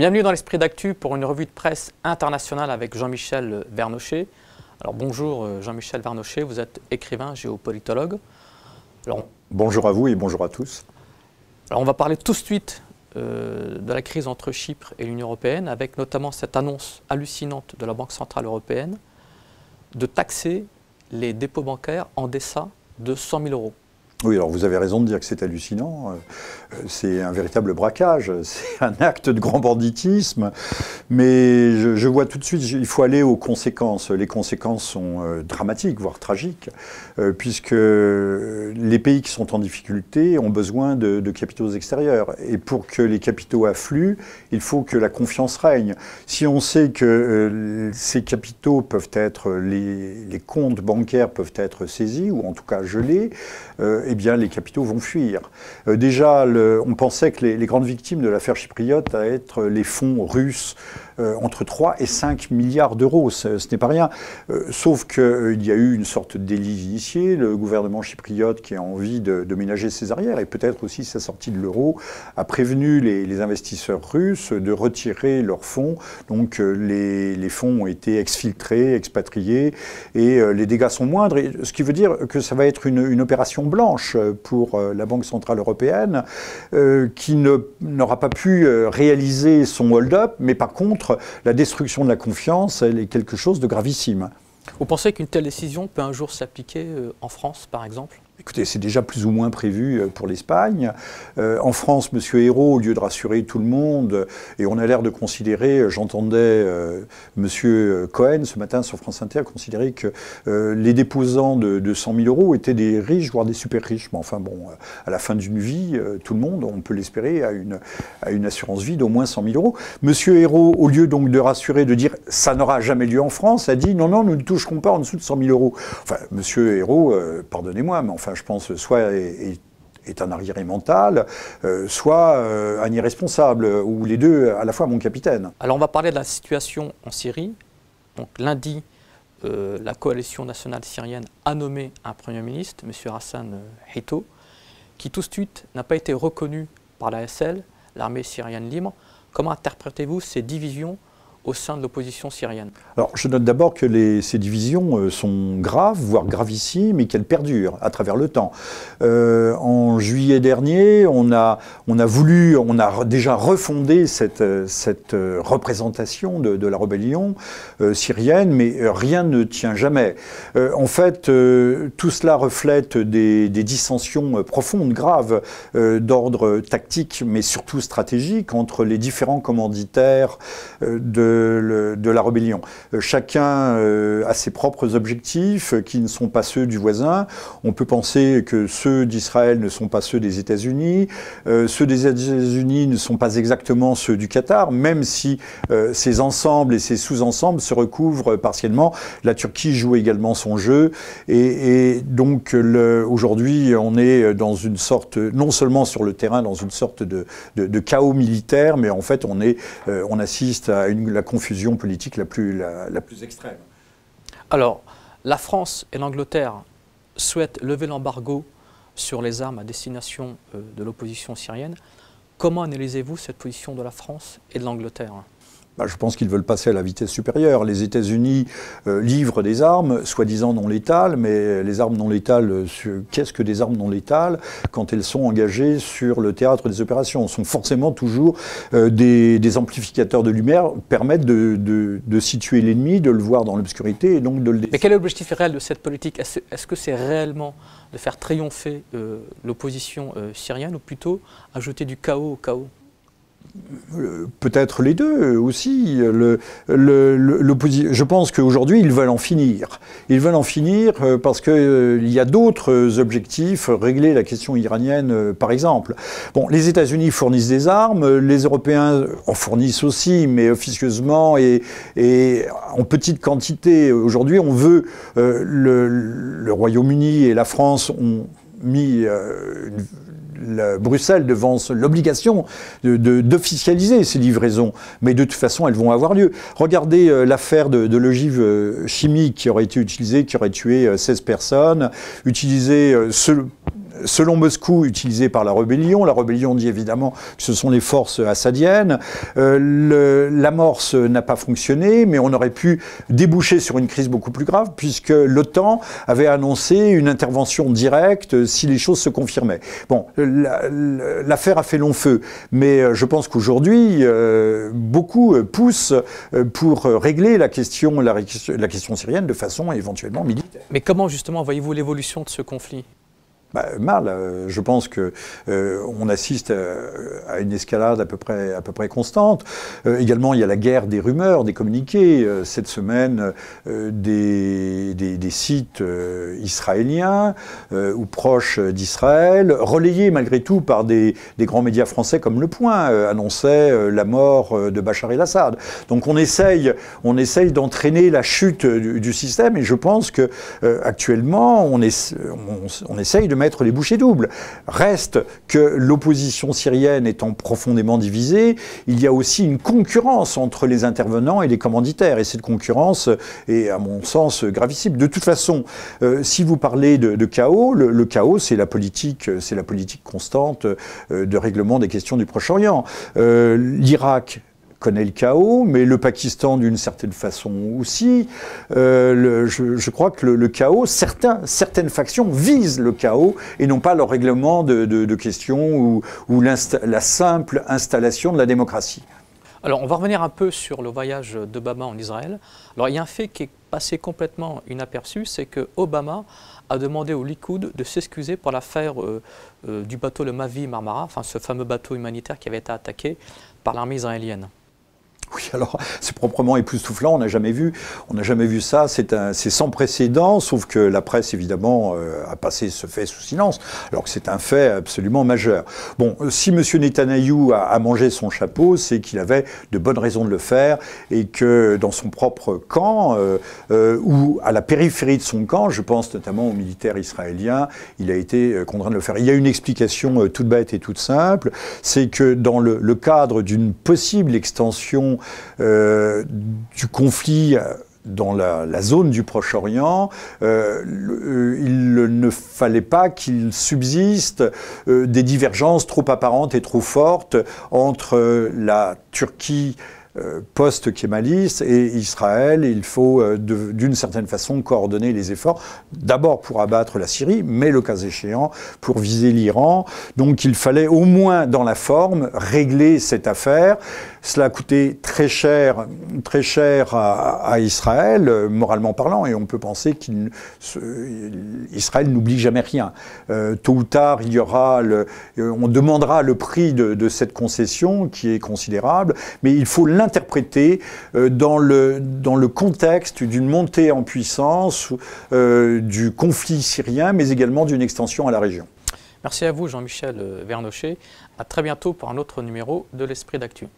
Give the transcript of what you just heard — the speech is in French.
Bienvenue dans l'Esprit d'Actu pour une revue de presse internationale avec Jean-Michel Vernochet. Alors bonjour euh, Jean-Michel Vernochet, vous êtes écrivain, géopolitologue. bonjour à vous et bonjour à tous. Alors on va parler tout de suite euh, de la crise entre Chypre et l'Union européenne avec notamment cette annonce hallucinante de la Banque centrale européenne de taxer les dépôts bancaires en dessous de 100 000 euros. Oui, alors vous avez raison de dire que c'est hallucinant. Euh, c'est un véritable braquage, c'est un acte de grand banditisme. Mais je, vois tout de suite, il faut aller aux conséquences. Les conséquences sont euh, dramatiques, voire tragiques, euh, puisque les pays qui sont en difficulté ont besoin de, capitaux extérieurs. Et pour que les capitaux affluent, il faut que la confiance règne. Si on sait que ces capitaux peuvent être, les, les comptes bancaires peuvent être saisis, ou en tout cas gelés, eh bien, les capitaux vont fuir. Euh, déjà, on pensait que les, les, grandes victimes de l'affaire chypriote à être les fonds russes euh, entre 3 et 5 milliards d'euros. Ce, n'est pas rien. Euh, sauf qu'il euh, il y a eu une sorte d'élit initiée, le gouvernement chypriote qui a envie de, de ménager ses arrières et peut-être aussi sa sortie de l'euro a prévenu les, investisseurs russes de retirer leurs fonds. Donc les, fonds ont été exfiltrés, expatriés et les dégâts sont moindres. ce qui veut dire que ça va être une, une opération blanche pour la Banque centrale européenne qui n'aura pas pu réaliser son hold-up, mais par contre la destruction de la confiance, elle est quelque chose de gravissime. Vous pensez qu'une telle décision peut un jour s'appliquer euh, en France, par exemple Écoutez, c'est déjà plus ou moins prévu euh, pour l'Espagne. Euh, en France, M. Hérault, au lieu de rassurer tout le monde, et on a l'air de considérer, euh, j'entendais M. Cohen ce matin sur France Inter considérer que les déposants de, 100 000 euros étaient des riches, voire des super riches. Mais enfin bon, à la fin d'une vie, tout le monde, on peut l'espérer, a une, une assurance vie d'au moins 100 000 euros. M. Hérault, au lieu donc de rassurer, de dire ça n'aura jamais lieu en France, a dit non, non, nous ne toucherons pas en dessous de 100 000 euros. Enfin, M. Hérault, pardonnez-moi, mais enfin, je pense, soit est, un arriéré mental, euh, soit euh, un irresponsable, ou les deux à la fois, mon capitaine. Alors on va parler de la situation en Syrie. Donc lundi, euh, la coalition nationale syrienne a nommé un Premier ministre, M. Hassan Hito, qui tout de suite n'a pas été reconnu par la SL, l'armée syrienne libre. Comment interprétez-vous ces divisions au sein de l'opposition syrienne. Alors je note d'abord que ces divisions euh, sont graves, voire gravissimes, et qu'elles perdurent à travers le temps. Euh, en juillet dernier, on a, on a voulu, on a déjà refondé cette, euh, cette représentation de, la rébellion syrienne, mais rien ne tient jamais. en fait, tout cela reflète des, des dissensions profondes, graves, d'ordre tactique, mais surtout stratégique, entre les différents commanditaires de de, la rébellion. Euh, chacun euh, a ses propres objectifs euh, qui ne sont pas ceux du voisin. On peut penser que ceux d'Israël ne sont pas ceux des États-Unis, ceux des États-Unis ne sont pas exactement ceux du Qatar, même si ces ensembles et ces sous-ensembles se recouvrent partiellement. La Turquie joue également son jeu et, donc aujourd'hui on est dans une sorte, non seulement sur le terrain, dans une sorte de, de chaos militaire, mais en fait on est, on assiste à une la confusion politique la plus, plus extrême Alors, la France et l'Angleterre souhaitent lever l'embargo sur les armes à destination euh, de l'opposition syrienne. Comment analysez-vous cette position de la France et de l'Angleterre bah, je pense qu'ils veulent passer à la vitesse supérieure. Les États-Unis euh, livrent des armes, soi-disant non létales, mais les armes non létales, euh, qu'est-ce que des armes non létales quand elles sont engagées sur le théâtre des opérations Ce sont forcément toujours euh, des, amplificateurs de lumière, permettent de, situer l'ennemi, de le voir dans l'obscurité et donc de le... Mais quel est l'objectif réel de cette politique Est-ce est -ce que c'est réellement de faire triompher l'opposition syrienne ou plutôt ajouter du chaos au chaos Peut-être les deux aussi. je pense qu'aujourd'hui, ils veulent en finir. Ils veulent en finir euh, parce qu'il euh, y a d'autres objectifs, euh, régler la question iranienne par exemple. Bon, les États-Unis fournissent des armes, les Européens en fournissent aussi, mais officieusement et, en petite quantité. Aujourd'hui, on veut, le, Royaume-Uni et la France ont mis une Bruxelles devance l'obligation d'officialiser de, ces livraisons, mais de toute façon, elles vont avoir lieu. Regardez euh, l'affaire de, l'ogive euh, chimique qui aurait été utilisée, qui aurait tué 16 euh, personnes, utilisée ce, selon Moscou, utilisé par la rébellion. La rébellion dit évidemment que ce sont les forces assadiennes. Euh, l'amorce n'a pas fonctionné, mais on aurait pu déboucher sur une crise beaucoup plus grave, puisque l'OTAN avait annoncé une intervention directe si les choses se confirmaient. Bon, l'affaire a fait long feu, mais euh, je pense qu'aujourd'hui, euh, beaucoup poussent pour régler la question, la question syrienne de façon éventuellement militaire. Mais comment justement voyez-vous l'évolution de ce conflit bah, mal. Euh, je pense que euh, on assiste euh, à, une escalade à peu près, à peu près constante. également, il y a la guerre des rumeurs, des communiqués. cette semaine, des, des, sites israéliens ou proches d'Israël, relayés malgré tout par des, grands médias français comme Le Point, annonçaient la mort de Bachar el-Assad. Donc on essaye, on essaye d'entraîner la chute du, système. Et je pense que actuellement, on, est, on essaye de mettre les bouchées doubles. Reste que l'opposition syrienne étant profondément divisée, il y a aussi une concurrence entre les intervenants et les commanditaires. Et cette concurrence est, à mon sens, gravissime. De toute façon, euh, si vous parlez de, chaos, le, chaos, c'est la politique, c'est la politique constante euh, de règlement des questions du Proche-Orient. Euh, L'Irak, connaît le chaos, mais le Pakistan d'une certaine façon aussi. Euh, je, crois que le, chaos, certains, certaines factions visent le chaos et non pas le règlement de, questions ou, la simple installation de la démocratie. Alors on va revenir un peu sur le voyage d'Obama en Israël. Alors il y a un fait qui est passé complètement inaperçu, c'est que Obama a demandé au Likoud de s'excuser pour l'affaire euh, euh, du bateau le Mavi Marmara, enfin ce fameux bateau humanitaire qui avait été attaqué par l'armée israélienne. Oui, alors c'est proprement époustouflant, on n'a jamais vu, on n'a jamais vu ça, c'est sans précédent, sauf que la presse évidemment euh, a passé ce fait sous silence, alors que c'est un fait absolument majeur. Bon, euh, si M. Netanyahu a, mangé son chapeau, c'est qu'il avait de bonnes raisons de le faire et que dans son propre camp euh, ou à la périphérie de son camp, je pense notamment aux militaires israéliens, il a été contraint de le faire. Il y a une explication toute bête et toute simple, c'est que dans le, le cadre d'une possible extension euh, du conflit euh, dans la, zone du Proche-Orient, euh, il ne fallait pas qu'il subsiste des divergences trop apparentes et trop fortes entre la Turquie euh, post-Kémaliste et Israël, il faut euh, d'une certaine façon coordonner les efforts, d'abord pour abattre la Syrie, mais le cas échéant, pour viser l'Iran. Donc il fallait au moins dans la forme régler cette affaire. Cela a coûté très cher, très cher à, Israël, euh, moralement parlant, et on peut penser qu'Israël n'oublie jamais rien. tôt ou tard, il y aura on demandera le prix de, de cette concession qui est considérable, mais il faut Interpréter euh, dans le, dans le contexte d'une montée en puissance euh, du conflit syrien, mais également d'une extension à la région. Merci à vous, Jean-Michel euh, Vernochet. À très bientôt pour un autre numéro de l'Esprit d'Actu.